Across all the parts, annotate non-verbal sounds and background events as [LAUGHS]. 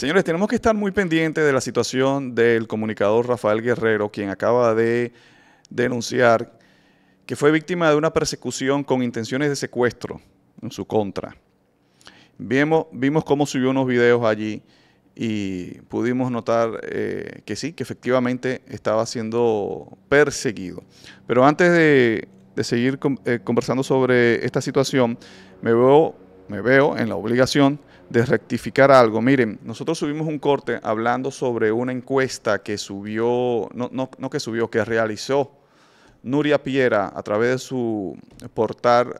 Señores, tenemos que estar muy pendientes de la situación del comunicador Rafael Guerrero, quien acaba de denunciar que fue víctima de una persecución con intenciones de secuestro en su contra. Vimos, vimos cómo subió unos videos allí y pudimos notar eh, que sí, que efectivamente estaba siendo perseguido. Pero antes de, seguir eh, conversando sobre esta situación, me veo, me veo en la obligación de rectificar algo. Miren, nosotros subimos un corte hablando sobre una encuesta que subió, no, que subió, que realizó Nuria Piera a través de su portal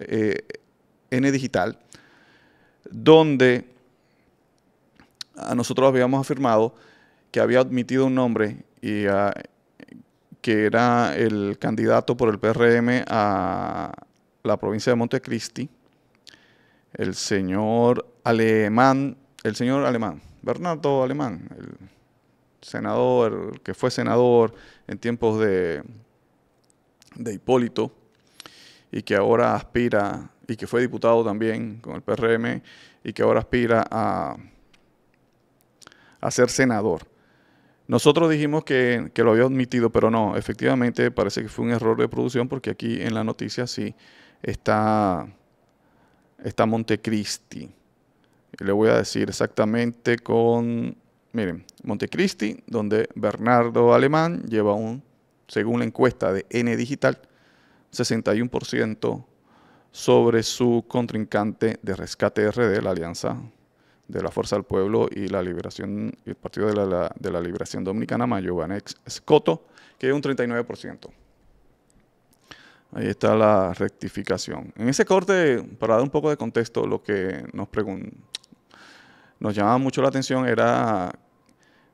eh, N Digital, donde a nosotros habíamos afirmado que había admitido un nombre y ah, que era el candidato por el PRM a la provincia de Montecristi, el señor Alemán, el señor Alemán, Bernardo Alemán, el senador, que fue senador en tiempos de, Hipólito y que ahora aspira, y que fue diputado también con el PRM y que ahora aspira a, a ser senador. Nosotros dijimos que, lo había admitido, pero no, efectivamente parece que fue un error de producción porque aquí en la noticia sí está, está Montecristi. Y le voy a decir exactamente con, miren, Montecristi, donde Bernardo Alemán lleva un, según la encuesta de N Digital, 61% sobre su contrincante de Rescate RD, la Alianza de la Fuerza del Pueblo y la Liberación, el Partido de la, de la Liberación Dominicana, Mayobanex Escoto, que es un 39%. Ahí está la rectificación. En ese corte, para dar un poco de contexto, lo que nos preguntan nos llamaba mucho la atención era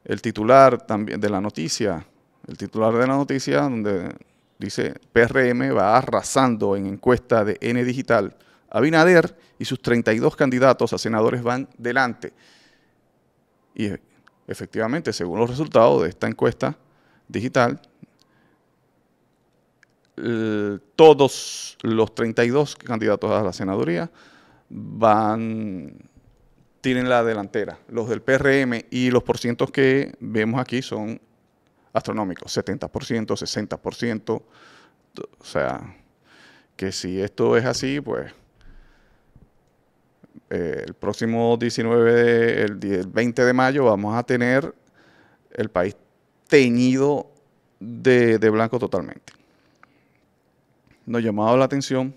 el titular también de la noticia, el titular de la noticia donde dice PRM va arrasando en encuesta de N Digital. Binader y sus 32 candidatos a senadores van delante. Y efectivamente, según los resultados de esta encuesta digital, todos los 32 candidatos a la senaduría van tienen la delantera. Los del PRM y los porcientos que vemos aquí son astronómicos, 70%, 60%. O sea, que si esto es así, pues eh, el próximo 19, el, 20 de mayo vamos a tener el país teñido de, de blanco totalmente. Nos ha llamado la atención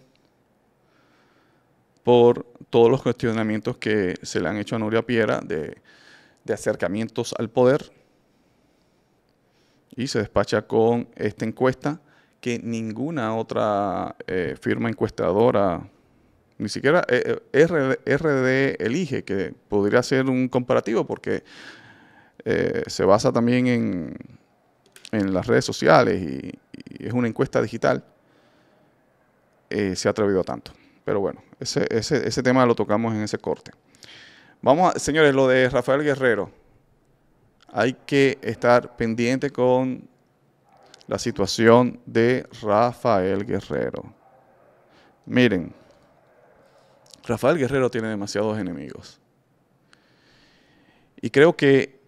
por todos los cuestionamientos que se le han hecho a Nuria Piera de, acercamientos al poder. Y se despacha con esta encuesta que ninguna otra eh, firma encuestadora, ni siquiera eh, eh, RD, elige, que podría ser un comparativo porque se basa también en, las redes sociales y, y, es una encuesta digital, se ha atrevido tanto. Pero bueno, ese, ese, ese tema lo tocamos en ese corte. Vamos a, señores, lo de Rafael Guerrero. Hay que estar pendiente con la situación de Rafael Guerrero. Miren, Rafael Guerrero tiene demasiados enemigos. Y creo que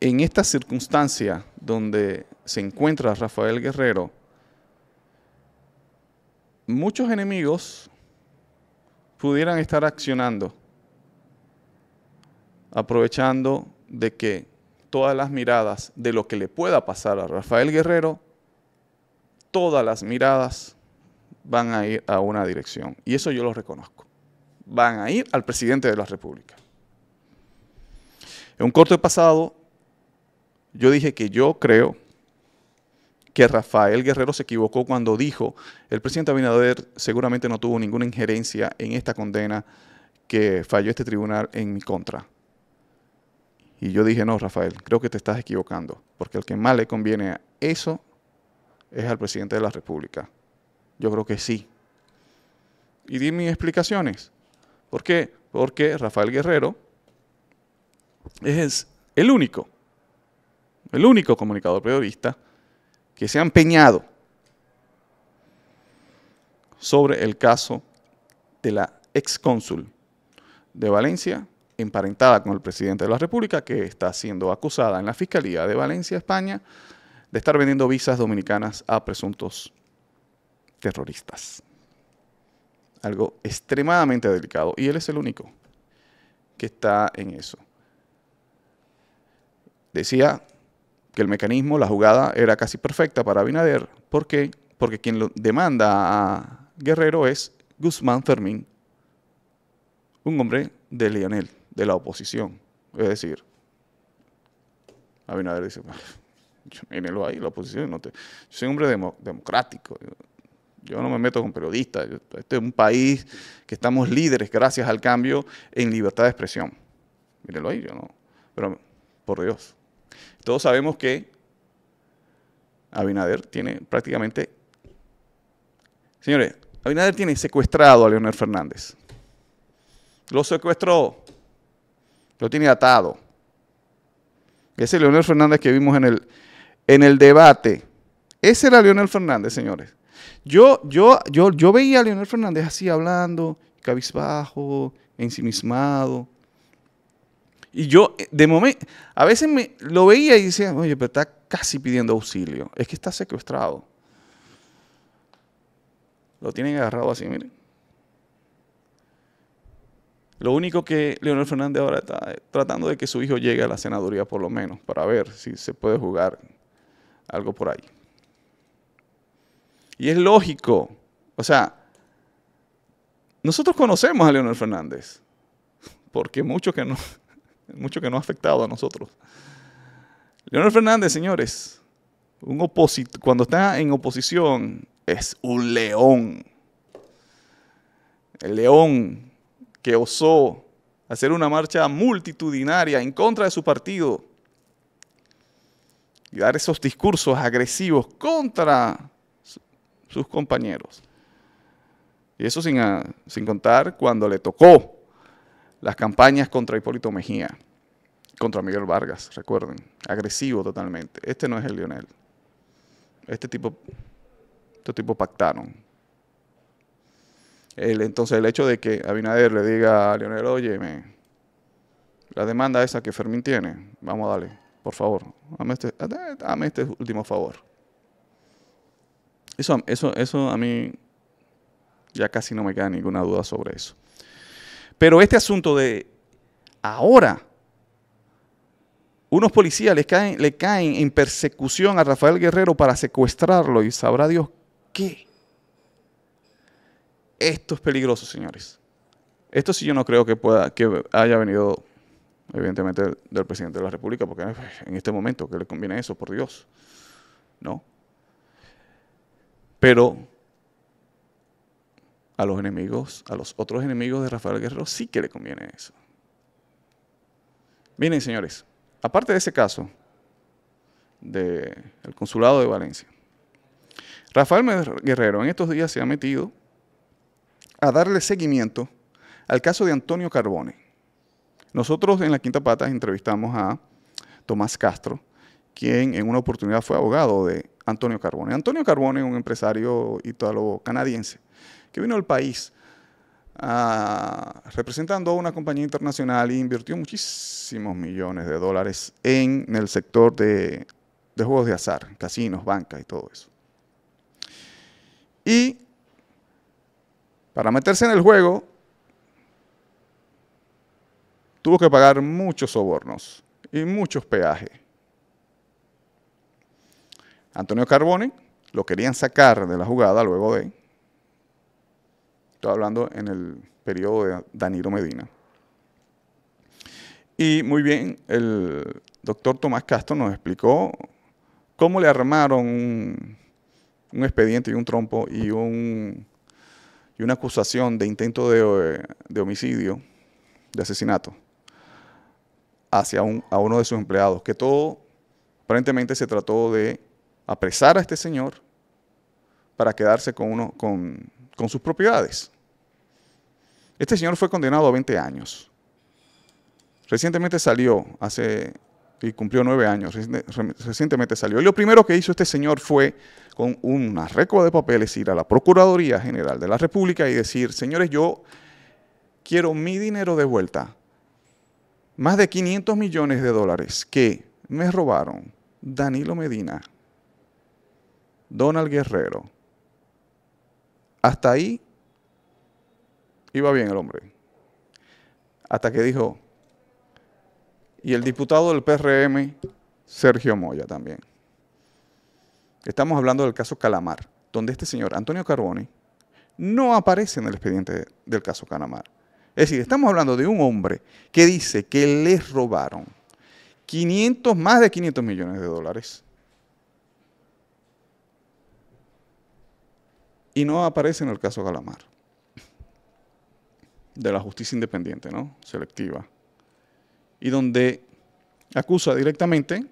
en esta circunstancia donde se encuentra Rafael Guerrero, muchos enemigos pudieran estar accionando, aprovechando de que todas las miradas de lo que le pueda pasar a Rafael Guerrero, todas las miradas van a ir a una dirección. Y eso yo lo reconozco. Van a ir al presidente de la República. En un corto pasado, yo dije que yo creo que Rafael Guerrero se equivocó cuando dijo, el presidente Abinader seguramente no tuvo ninguna injerencia en esta condena que falló este tribunal en mi contra. Y yo dije, no, Rafael, creo que te estás equivocando, porque el que más le conviene a eso es al presidente de la República. Yo creo que sí. Y di mis explicaciones. ¿Por qué? Porque Rafael Guerrero es el único, el único comunicador periodista que se han peñado sobre el caso de la excónsul de Valencia, emparentada con el presidente de la República, que está siendo acusada en la Fiscalía de Valencia, España, de estar vendiendo visas dominicanas a presuntos terroristas. Algo extremadamente delicado. Y él es el único que está en eso. Decía que el mecanismo, la jugada era casi perfecta para Abinader. ¿Por qué? Porque quien lo demanda a Guerrero es Guzmán Fermín, un hombre de Leonel, de la oposición. Es decir, Abinader dice, mírenlo ahí, la oposición, no te... soy un hombre democrático, yo no me meto con periodistas, este es un país que estamos líderes gracias al cambio en libertad de expresión. Mírenlo ahí, yo no, pero por Dios, todos sabemos que Abinader tiene prácticamente... Señores, Abinader tiene secuestrado a Leonel Fernández. Lo secuestró. Lo tiene atado. Ese Leonel Fernández que vimos en el, debate. Ese era Leonel Fernández, señores. Yo, yo, yo, yo veía a Leonel Fernández así hablando, cabizbajo, ensimismado. Y yo, de momento, a veces me lo veía y decía, oye, pero está casi pidiendo auxilio. Es que está secuestrado. Lo tienen agarrado así, miren. Lo único que Leonel Fernández ahora está eh, tratando de que su hijo llegue a la senaduría, por lo menos, para ver si se puede jugar algo por ahí. Y es lógico. O sea, nosotros conocemos a Leonel Fernández, porque muchos que no, mucho que no ha afectado a nosotros. Leonel Fernández, señores, un cuando está en oposición es un león. El león que osó hacer una marcha multitudinaria en contra de su partido y dar esos discursos agresivos contra sus compañeros. Y eso sin ah, contar cuando le tocó las campañas contra Hipólito Mejía, contra Miguel Vargas, recuerden, agresivo totalmente. Este no es el Lionel. Este tipo, este tipo pactaron. El, entonces el hecho de que Abinader le diga a Lionel, oye, me, la demanda esa que Fermín tiene, vamos a darle, por favor, dame este, este último favor. Eso, eso, eso a mí ya casi no me queda ninguna duda sobre eso. Pero este asunto de ahora, unos policías le caen, le caen en persecución a Rafael Guerrero para secuestrarlo y sabrá Dios qué. Esto es peligroso, señores. Esto sí yo no creo que pueda que haya venido evidentemente del, presidente de la República, porque eh, en este momento que le conviene eso, por Dios, ¿no? Pero a los enemigos, a los otros enemigos de Rafael Guerrero, sí que le conviene eso. Miren, señores, aparte de ese caso del consulado de Valencia, Rafael Guerrero en estos días se ha metido a darle seguimiento al caso de Antonio Carbone. Nosotros en la Quinta Patas entrevistamos a Tomás Castro, quien en una oportunidad fue abogado de Antonio Carbone. Antonio Carbone es un empresario italo-canadiense que vino al país ah, representando a una compañía internacional e invirtió muchísimos millones de dólares en, el sector de, juegos de azar, casinos, bancas y todo eso. Y para meterse en el juego, tuvo que pagar muchos sobornos y muchos peajes. Antonio Carbone lo querían sacar de la jugada luego de Estoy hablando en el periodo de Danilo Medina. Y muy bien, el doctor Tomás Castro nos explicó cómo le armaron un, expediente y un trompo y, un, y una acusación de intento de, homicidio, de asesinato, hacia a uno de sus empleados, que todo aparentemente se trató de apresar a este señor para quedarse con, uno, con con sus propiedades. Este señor fue condenado a 20 años. Recientemente salió, hace, y cumplió nueve años, recientemente salió. Y lo primero que hizo este señor fue, con una récord de papeles, ir a la Procuraduría General de la República y decir, señores, yo quiero mi dinero de vuelta. Más de 500 millones de dólares que me robaron Danilo Medina, Donald Guerrero, hasta ahí iba bien el hombre. Hasta que dijo, y el diputado del PRM, Sergio Moya también. Estamos hablando del caso Calamar, donde este señor, Antonio Carboni, no aparece en el expediente del caso Calamar. Es decir, estamos hablando de un hombre que dice que le robaron 500, más de 500 millones de dólares Y no aparece en el caso Calamar, de la justicia independiente, ¿no? Selectiva. Y donde acusa directamente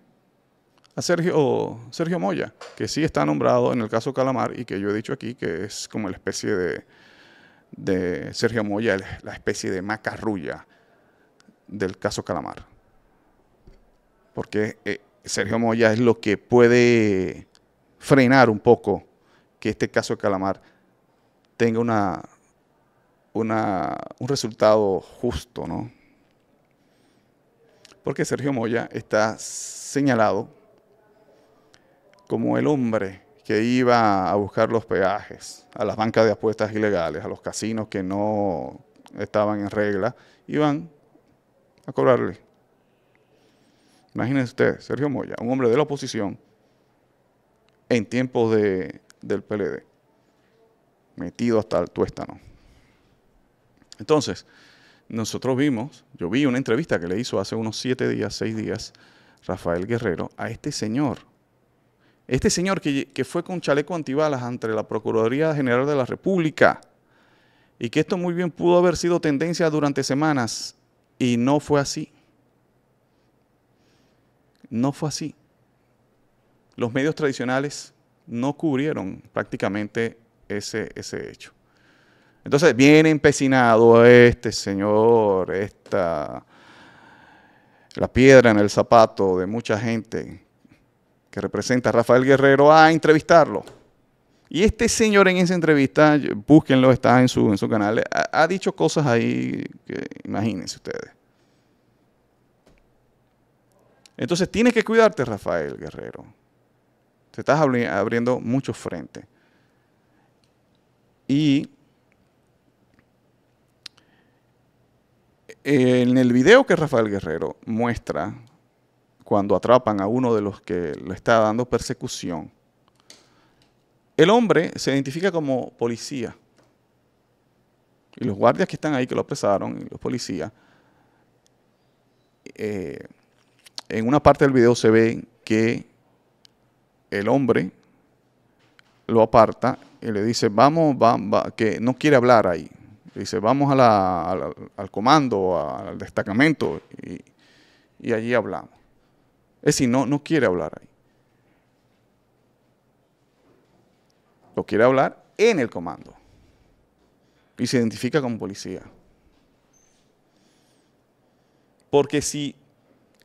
a Sergio, Sergio Moya, que sí está nombrado en el caso Calamar y que yo he dicho aquí que es como la especie de, de Sergio Moya, la especie de macarrulla del caso Calamar. Porque eh, Sergio Moya es lo que puede frenar un poco que este caso de Calamar tenga una, un resultado justo, ¿no? Porque Sergio Moya está señalado como el hombre que iba a buscar los peajes a las bancas de apuestas ilegales, a los casinos que no estaban en regla, iban a cobrarle. Imagínense ustedes, Sergio Moya, un hombre de la oposición, en tiempos de del PLD. Metido hasta el tuéstano. Entonces, nosotros vimos, yo vi una entrevista que le hizo hace unos siete días, seis días, Rafael Guerrero, a este señor. Este señor que, fue con chaleco antibalas ante la Procuraduría General de la República y que esto muy bien pudo haber sido tendencia durante semanas y no fue así. No fue así. Los medios tradicionales no cubrieron prácticamente ese, ese hecho. Entonces, viene empecinado este señor, esta, la piedra en el zapato de mucha gente que representa a Rafael Guerrero a entrevistarlo. Y este señor en esa entrevista, búsquenlo, está en su, en su canal, ha, dicho cosas ahí que imagínense ustedes. Entonces tienes que cuidarte, Rafael Guerrero. Te estás abriendo muchos frentes. Y en el video que Rafael Guerrero muestra cuando atrapan a uno de los que le está dando persecución, el hombre se identifica como policía. Y los guardias que están ahí, que lo apresaron, y los policías, eh, en una parte del video se ve que el hombre lo aparta y le dice, vamos, que no quiere hablar ahí. dice, vamos al comando, al destacamento y, allí hablamos. Es decir, no, no quiere hablar ahí. Lo quiere hablar en el comando y se identifica como policía. Porque si,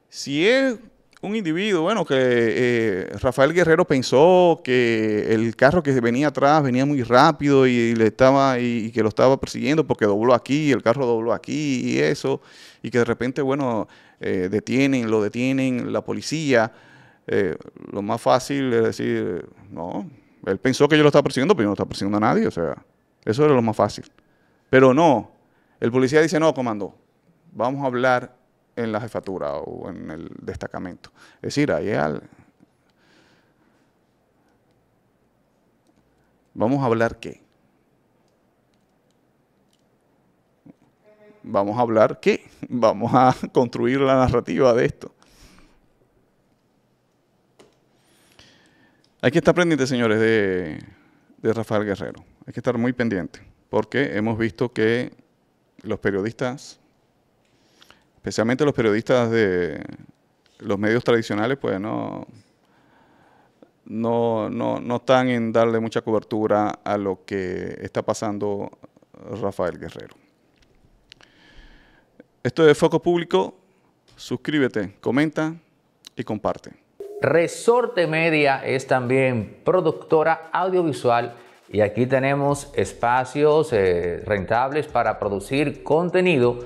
si él un individuo, bueno, que eh, Rafael Guerrero pensó que el carro que venía atrás venía muy rápido y, le estaba y, que lo estaba persiguiendo porque dobló aquí, el carro dobló aquí y eso, y que de repente, bueno, eh, detienen, lo detienen la policía. Eh, lo más fácil es decir, no, él pensó que yo lo estaba persiguiendo, pero yo no estaba persiguiendo a nadie, o sea, eso era lo más fácil. Pero no, el policía dice, no, comando, vamos a hablar en la jefatura o en el destacamento. Es decir, ahí al... ¿Vamos a hablar qué? Vamos a hablar qué? [LAUGHS] Vamos a construir la narrativa de esto. Hay que estar pendiente, señores, de, de, Rafael Guerrero. Hay que estar muy pendiente, porque hemos visto que los periodistas especialmente los periodistas de los medios tradicionales, pues no, no, están en darle mucha cobertura a lo que está pasando Rafael Guerrero. Esto es Foco Público. Suscríbete, comenta y comparte. Resorte Media es también productora audiovisual y aquí tenemos espacios eh, rentables para producir contenido